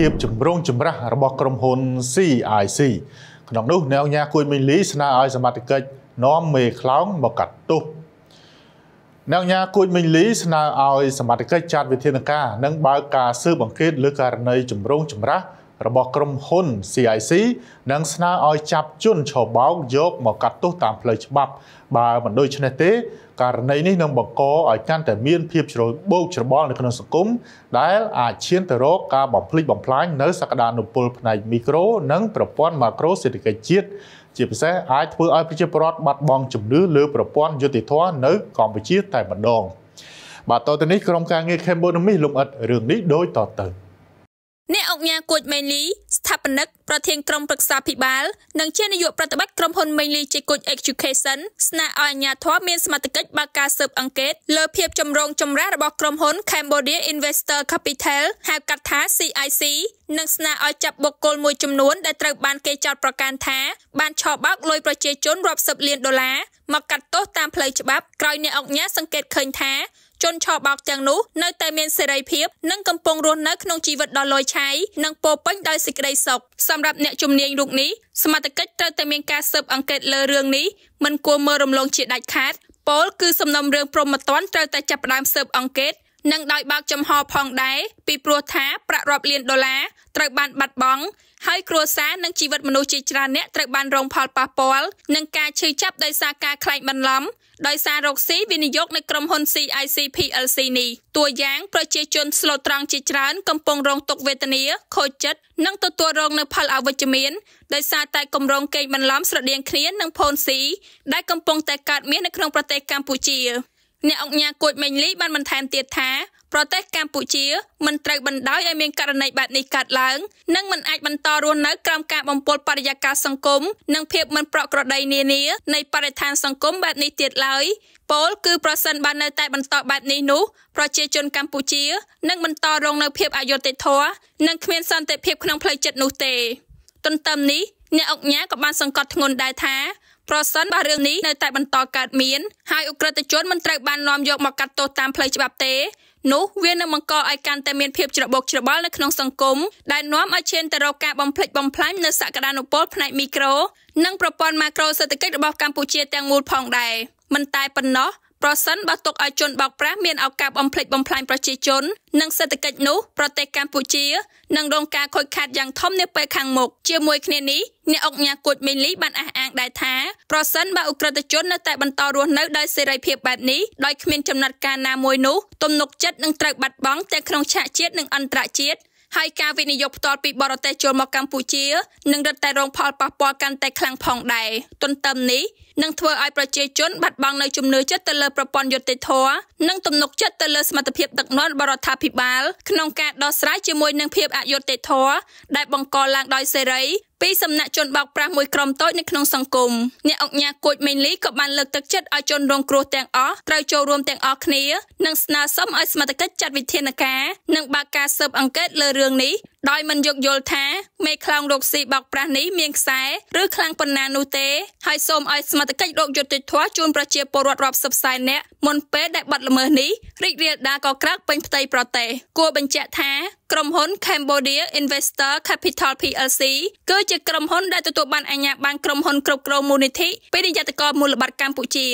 ភាពចម្រូងចម្រាសរបស់ក្រុមហ៊ុន CIC ក្នុងនោះអ្នកអង្គការគួយមីលីស្នើឲ្យសមត្ថកិច្ចនាំមេខ្លោងមកកាត់ទោសអ្នកញាគួចមិញលីស្នើឲ្យសមត្ថកិច្ចចាត់វិធានការនិង បើកការស៊ើបអង្កេតលើករណីជំរងចម្រាស់របស់ក្រុមហ៊ុន CIC និងស្នើឲ្យចាប់ជនឆបោកយកមកកាត់ទោសតាមផ្លូវច្បាប់បើមិនដូច្នេះទេករណីនេះនឹងបង្កឲ្យកាន់តែមានភាពជ្រោយបោកច្របល់នៅក្នុងសង្គមដែលអាចឈានទៅរកការបំផ្លិចបំផ្លាញនៅសក្តានុពលផ្នែកមីក្រូនិងប្រព័ន្ធម៉ាក្រូសេដ្ឋកិច្ចជាតិជាពិសេសអាចធ្វើឲ្យប្រជាពលរដ្ឋបាត់បង់ជំនឿលើប្រព័ន្ធយុតិធម៌នៅកម្ពុជាតែម្ដងបាទតទៅនេះក្រុមការងារ Cambodia នេះលំអិតរឿងនេះដូចតទៅលោកញ៉ាគួចមេងលីស្ថាបនិកប្រធានក្រុមប្រឹក្សាភិបាលនិងជានាយកប្រតិបត្តិក្រុមហ៊ុនមេងលីជ័យគួច Education ស្នើឲ្យអាជ្ញាធរមានសមត្ថកិច្ចបើកការស៊ើបអង្កេតលើភាពចម្រូងចម្រាសរបស់ក្រុមហ៊ុន Cambodia Investor Capital ហៅកាត់ថា CIC និង ស្នើឲ្យចាប់បុគ្គលមួយចំនួនដែលត្រូវបានគេចោទប្រកាន់ថា បានឆោបោកលុយប្រជាជនរាប់សិបលានដុល្លារមកកាត់ទោសតាមផ្លូវច្បាប់ក្រោយអ្នកអង្គការសង្កេតឃើញថាជនឆោបោកទាំងនោះនៅតែមានសេរីភាពនិងកំពុងរស់នៅក្នុងជីវិតដ៏លយឆាយនិងពោពេញដោយសេចក្តីសុខសម្រាប់អ្នកជំនាញរូបនេះសមាជិកត្រូវតែមានការស៊ើបអង្កេតលើរឿងនេះមិនគួរមើលរំលងជាដាច់ខាត ពលគឺសំណុំរឿងព្រមត្តនត្រូវតែចាប់ផ្ដើមស៊ើបអង្កេតនិងដោយបើកចំហផងដែរពីព្រោះថា ប្រាក់រាប់លានដុល្លារត្រូវបានបាត់បង់ហើយគ្រួសារនិងជីវិតមនុស្សជាច្រើនអ្នកត្រូវបានរងផលប៉ះពាល់និងការឈឺចាប់ដោយសារការខ្លែងបន្លំដោយសាររកស៊ីវិនិយោគនៅក្រុមហ៊ុន CIC PLC នេះតួយ៉ាង ប្រជាជនស្លូតត្រង់ជាច្រើនកំពុងរងទុក្ខវេទនាខូចចិត្តនិងទទួលរងនូវផលអវិជ្ជមានដោយសារតែគម្រោងកេងបន្លំស្រដៀងគ្នានឹងផូនស៊ីដែលកំពុងតែកើតមាននៅក្នុងប្រទេសកម្ពុជាអ្នកអង្គញាគួចមេងលីបានបន្ថែមទៀតថាប្រទេសកម្ពុជា មិនត្រូវបណ្ដោយឲ្យមានករណីបែបនេះកើតឡើង និងមិនអាចបន្តរស់នៅក្រោមការបំពុលបរិយាកាសសង្គមនិងភាពមិនប្រក្រតីនានានៃបរិស្ថានសង្គមបែបនេះទៀតឡើយពលគឺប្រសិនបើនៅតែបន្តបែបនេះនោះ ប្រជាជនកម្ពុជានឹងបន្តរងនៅភាពអយុត្តិធម៌និងគ្មានសន្តិភាពក្នុងផ្លូវចិត្តនោះទេ ទន្ទឹមនេះអ្នកអង្គញាក៏បានសង្កត់ធ្ងន់ដែរថាប្រសិនបើរឿងនេះនៅតែបន្តកើតមានហើយអ ுக ្រិតជនមិនត្រូវបាននាំយកមកកាត់ទោសតាមផ្លូវច្បាប់ទេនោះវានឹងបង្កឲ្យកាន់តែមានភាពច្របូកច្របល់នៅក្នុងសង្គមដែលនាំឲ្យឈានទៅរកការបំផ្លិចបំផ្លាញនៅសក្តានុពលផ្នែកមីក្រូនិងប្រព័ន្ធម៉ាក្រូសេដ្ឋកិច្ចរបស់កម្ពុជាទាំងមូលផងដែរមិនតែប៉ុណ្ណោះប្រសិនបើទុកឲ្យជនបោកប្រាស់មានឱកាសបំផ្លិចបំផ្លាញប្រជាជននិងសេដ្ឋកិច្ចនោះប្រទេសកម្ពុជានឹងរងការខូចខាតយ៉ាងធំនាពេលខាងមុខជាមួយគ្នានេះអ្នកអង្គការគួចមេងលីបានអះអាងដែរថាប្រសិនបើអ ுக ្រិតជននៅតែបន្តរស់នៅដោយសេរីភាពបែបនេះដោយគ្មានចំណាត់ការណាមួយនោះទំនុកចិត្តនឹងត្រូវបាត់បង់ទាំងក្នុងឆាកជាតិនិងអន្តរជាតិហើយការវិនិយោគផ្ទាល់ពីបរទេសចូលមកកម្ពុជានឹងរឹតតែរងផលប៉ះពាល់កាន់តែខ្លាំងផងដែរទន្ទឹមនេះនិងធ្វើឲ្យប្រជាជន បាត់បង់នូវជំនឿចិត្តទៅលើប្រព័ន្ធយុត្តិធម៌និងទំនុកចិត្តទៅលើសមត្ថភាពដឹកនាំបរដ្ឋាភិបាលក្នុងការដោះស្រាយជាមួយនឹងភាពអយុត្តិធម៌ដែលបង្កឡើងដោយសេរីពីសំណាក់ជនបោកប្រាស់មួយក្រុមតូចនៅក្នុងសង្គមអ្នកអង្គញាគួចមេងលីក៏បានលើកទឹកចិត្តឲ្យជនរងគ្រោះទាំងអស់ត្រូវចូលរួមទាំងអស់គ្នានិងស្នើសុំឲ្យសមត្ថកិច្ចចាត់វិធានការនិងបើកការស៊ើបអង្កេតលើរឿងនេះដោយមិនយោគយល់ថាមេខ្លោងរោគស៊ីបោកប្រាស់នេះមានខ្សែឬខ្លាំងប៉ុណ្ណានោះទេ ហើយសូមឲ្យសមត្ថកិច្ចរោគយុត្តិធម៌ជូនប្រជាពលរដ្ឋរាប់សិបសែននាក់មុនពេលដែលបាត់ល្មើសនេះរីករាលដាលកក្រើកពេញផ្ទៃប្រទេស គួរបញ្ជាក់ថាក្រុមហ៊ុន Cambodia Investor Capital PLC គឺជាក្រុមហ៊ុនដែលទទួលបានអាជ្ញាប័ណ្ណក្រុមហ៊ុនគ្រប់គ្រងមូលនិធិពីនាយកតកមូលបត្រកម្ពុជា